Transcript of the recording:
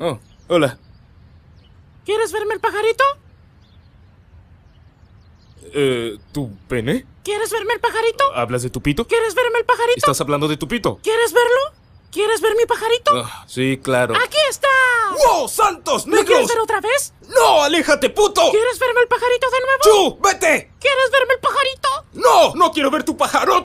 Oh, hola. ¿Quieres verme el pajarito? Eh, ¿Tu pene? ¿Quieres verme el pajarito? ¿Hablas de tu pito? ¿Quieres verme el pajarito? ¿Estás hablando de tu pito? ¿Quieres verlo? ¿Quieres ver mi pajarito? Ah, sí, claro. ¡Aquí está! ¡Wow! ¡Santos negros! quieres ver otra vez? ¡No! ¡Aléjate, puto! ¿Quieres verme el pajarito de nuevo? ¡Chu! ¡Vete! ¿Quieres verme el pajarito? ¡No! ¡No quiero ver tu pajarito!